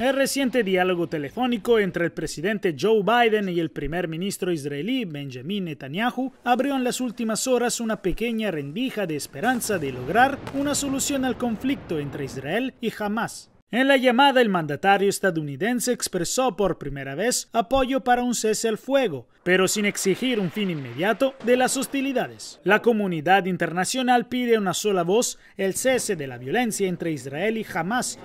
El reciente diálogo telefónico entre el presidente Joe Biden y el primer ministro israelí Benjamin Netanyahu abrió en las últimas horas una pequeña rendija de esperanza de lograr una solución al conflicto entre Israel y Hamas. En la llamada el mandatario estadounidense expresó por primera vez apoyo para un cese al fuego, pero sin exigir un fin inmediato de las hostilidades. La comunidad internacional pide una sola voz el cese de la violencia entre Israel y Hamas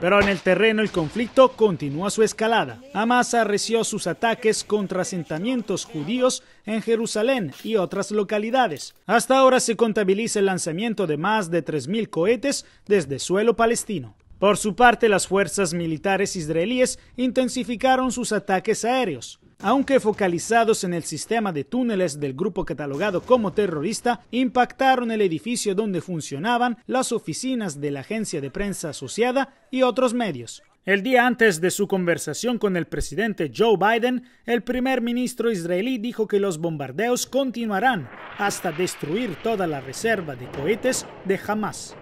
pero en el terreno el conflicto continúa su escalada. Hamas arreció sus ataques contra asentamientos judíos en Jerusalén y otras localidades. Hasta ahora se contabiliza el lanzamiento de más de 3.000 cohetes desde suelo palestino. Por su parte, las fuerzas militares israelíes intensificaron sus ataques aéreos aunque focalizados en el sistema de túneles del grupo catalogado como terrorista, impactaron el edificio donde funcionaban las oficinas de la agencia de prensa asociada y otros medios. El día antes de su conversación con el presidente Joe Biden, el primer ministro israelí dijo que los bombardeos continuarán hasta destruir toda la reserva de cohetes de Hamas.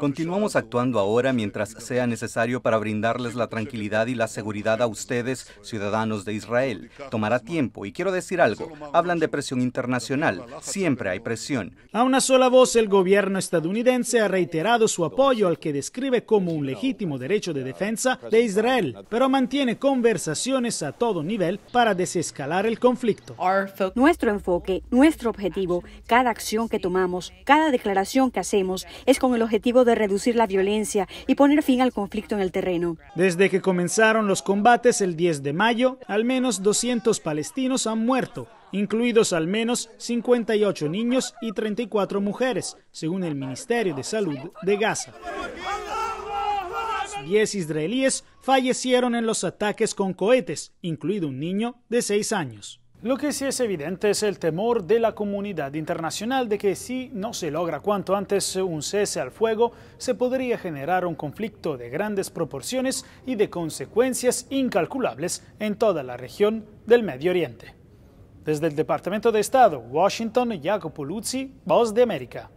Continuamos actuando ahora mientras sea necesario para brindarles la tranquilidad y la seguridad a ustedes, ciudadanos de Israel. Tomará tiempo y quiero decir algo. Hablan de presión internacional. Siempre hay presión. A una sola voz, el gobierno estadounidense ha reiterado su apoyo al que describe como un legítimo derecho de defensa de Israel, pero mantiene conversaciones a todo nivel para desescalar el conflicto. Nuestro enfoque, nuestro objetivo, cada acción que tomamos, cada declaración que hacemos, es con el objetivo de reducir la violencia y poner fin al conflicto en el terreno. Desde que comenzaron los combates el 10 de mayo, al menos 200 palestinos han muerto, incluidos al menos 58 niños y 34 mujeres, según el Ministerio de Salud de Gaza. 10 israelíes fallecieron en los ataques con cohetes, incluido un niño de 6 años. Lo que sí es evidente es el temor de la comunidad internacional de que si no se logra cuanto antes un cese al fuego, se podría generar un conflicto de grandes proporciones y de consecuencias incalculables en toda la región del Medio Oriente. Desde el Departamento de Estado, Washington, Jacopo Luzzi, Voz de América.